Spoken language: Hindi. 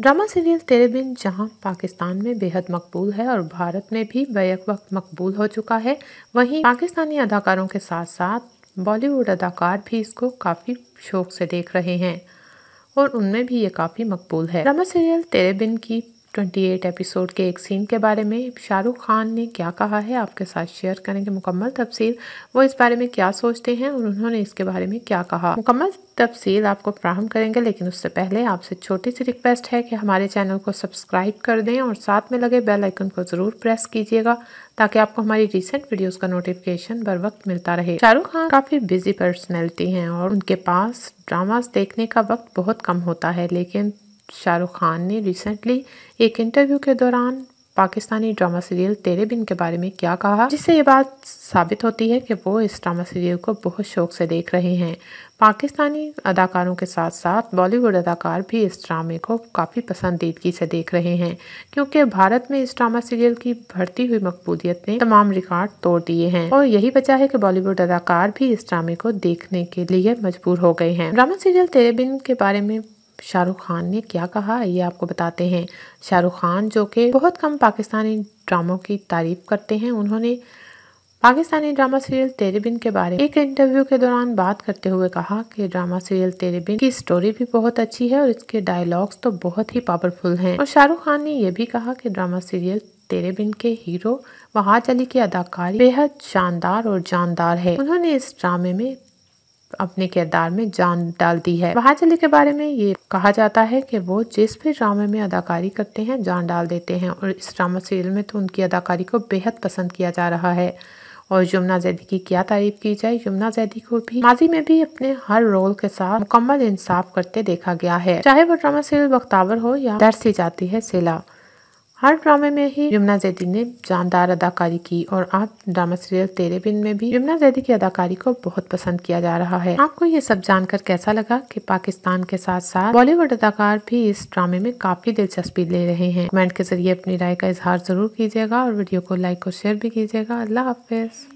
ड्रामा सीरियल तेरे बिन जहां पाकिस्तान में बेहद मकबूल है और भारत में भी बैक वक्त मकबूल हो चुका है वहीं पाकिस्तानी अदाकारों के साथ साथ बॉलीवुड अदाकार भी इसको काफ़ी शौक से देख रहे हैं और उनमें भी ये काफ़ी मकबूल है ड्रामा सीरियल तेरे बिन की 28 एपिसोड के एक सीन के बारे में शाहरुख खान ने क्या कहा है आपके साथ शेयर करेंगे मुकम्मल तफसील वो इस बारे में क्या सोचते हैं और उन्होंने इसके बारे में क्या कहा मुकम्मल तफसील आपको फ्राहम करेंगे लेकिन उससे पहले आपसे छोटी सी रिक्वेस्ट है कि हमारे चैनल को सब्सक्राइब कर दें और साथ में लगे बेल आइकन को ज़रूर प्रेस कीजिएगा ताकि आपको हमारी रिसेंट वीडियोस का नोटिफिकेशन बर वक्त मिलता रहे शाहरुख खान काफ़ी बिजी पर्सनैलिटी हैं और उनके पास ड्रामास देखने का वक्त बहुत कम होता है लेकिन शाहरुख खान ने रिसेंटली एक इंटरव्यू के दौरान पाकिस्तानी ड्रामा सीरियल तेरे बिन के बारे में क्या कहा जिससे ये बात साबित होती है कि वो इस ड्रामा सीरियल को बहुत शौक से देख रहे हैं पाकिस्तानी अदाकारों के साथ साथ बॉलीवुड अदाकार भी इस ड्रामे को काफ़ी पसंदीदगी से देख रहे हैं क्योंकि भारत में इस ड्रामा सीरियल की बढ़ती हुई मकबूलियत ने तमाम रिकॉर्ड तोड़ दिए हैं और यही वजह है कि बॉलीवुड अदाकार भी इस ड्रामे को देखने के लिए मजबूर हो गए हैं ड्रामा सीरियल तेरे बिन के बारे में शाहरुख खान ने क्या कहा ये आपको बताते हैं शाहरुख खान जो कि बहुत कम पाकिस्तानी ड्रामों की तारीफ करते हैं उन्होंने पाकिस्तानी ड्रामा सीरियल तेरे बिन के बारे एक इंटरव्यू के दौरान बात करते हुए कहा कि ड्रामा सीरियल तेरे बिन की स्टोरी भी बहुत अच्छी है और इसके डायलॉग्स तो बहुत ही पावरफुल हैं और शाहरुख खान ने यह भी कहा कि ड्रामा सीरियल तेरे बिन के हीरो वहाज अली की अदाकारी बेहद शानदार और जानदार है उन्होंने इस ड्रामे में अपने किरदार में जान डालती है महाचली के बारे में ये कहा जाता है कि वो जिस भी ड्रामे में अदाकारी करते हैं जान डाल देते हैं और इस ड्रामा सीरियल में तो उनकी अदाकारी को बेहद पसंद किया जा रहा है और यमुना जैदी की क्या तारीफ की जाए यमुना जैदी को भी माजी में भी अपने हर रोल के साथ मुकम्मल इंसाफ करते देखा गया है चाहे वो ड्रामा सीरियल बख्तावर हो या दर्शी सी जाती है सिला हर ड्रामे में ही यमुना जैदी ने जानदार अदाकारी की और आप ड्रामा सीरियल तेरे बिन में भी यमुना जैदी की अदाकारी को बहुत पसंद किया जा रहा है आपको ये सब जानकर कैसा लगा कि पाकिस्तान के साथ साथ बॉलीवुड अदाकार भी इस ड्रामे में काफी दिलचस्पी ले रहे हैं कमेंट के जरिए अपनी राय का इजहार जरूर कीजिएगा और वीडियो को लाइक और शेयर भी कीजिएगा अल्लाह हाफिज